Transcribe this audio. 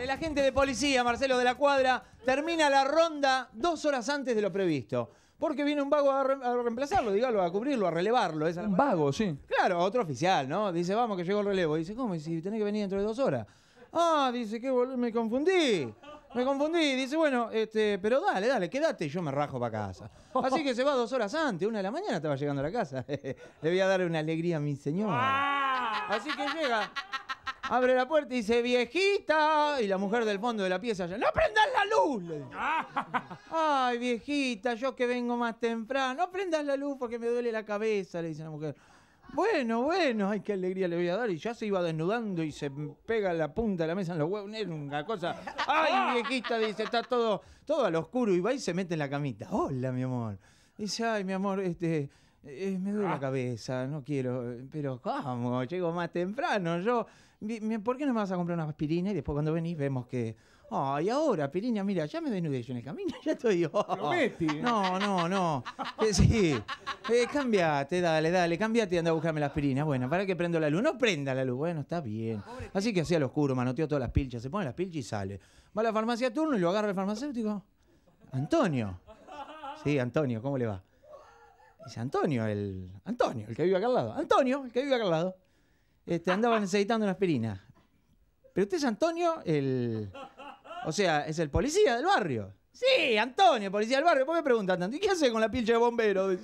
El la de policía, Marcelo de la Cuadra, termina la ronda dos horas antes de lo previsto. Porque viene un vago a, reemplazarlo, dígalo, a cubrirlo, a relevarlo. un vago, sí. Claro, otro oficial, ¿no? Dice, vamos, que llegó el relevo. Dice, ¿cómo? Si tenés que venir dentro de dos horas. Ah, dice, qué boludo, me confundí. Me confundí. Dice, bueno, este, pero dale, dale, quédate y yo me rajo para casa. Así que se va dos horas antes, una de la mañana estaba llegando a la casa. Le voy a dar una alegría a mi señor. Ah. Así que llega, Abre la puerta y dice, viejita. Y la mujer del fondo de la pieza ya, no prendas la luz. Le dice. Ay, viejita, yo que vengo más temprano. No prendas la luz porque me duele la cabeza, le dice la mujer. Bueno, bueno, ay, qué alegría le voy a dar. Y ya se iba desnudando y se pega la punta de la mesa en los huevos. una cosa. Ay, viejita, dice, está todo, todo al oscuro. Y va y se mete en la camita. Hola, mi amor. Dice, ay, mi amor, este eh, me duele la ah. cabeza, no quiero. Pero, ¿cómo? Llego más temprano. Yo, ¿por qué no me vas a comprar una aspirina? Y después cuando venís vemos que. Ay, ahora, aspirina, mira, ya me desnudé yo en el camino, ya estoy. Oh". ¿eh? No, no, no. Eh, sí. cambiate, dale, dale, cambiate y anda a buscarme la aspirina. Bueno, ¿para que prendo la luz? No prenda la luz. Bueno, está bien. Así que hacía lo oscuro, manoteó todas las pilchas, se pone las pilchas y sale. Va a la farmacia a turno y lo agarra el farmacéutico. Antonio. Sí, Antonio, ¿cómo le va? Dice, Antonio, el. Antonio, el que vive acá al lado. Antonio, el que vive acá al lado. Este, andaba necesitando una aspirina. Pero usted es Antonio, el. O sea, es el policía del barrio. Sí, Antonio, policía del barrio. ¿Por qué me preguntan tanto? ¿Y qué hace con la pilcha de bombero?